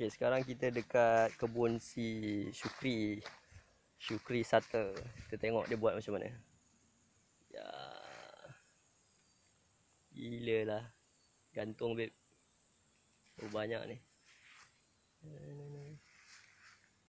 Okay, sekarang kita dekat kebun si Syukri. Syukri Sata. Kita tengok dia buat macam mana. Ya. Gila lah. Gantung, babe. Oh, banyak ni.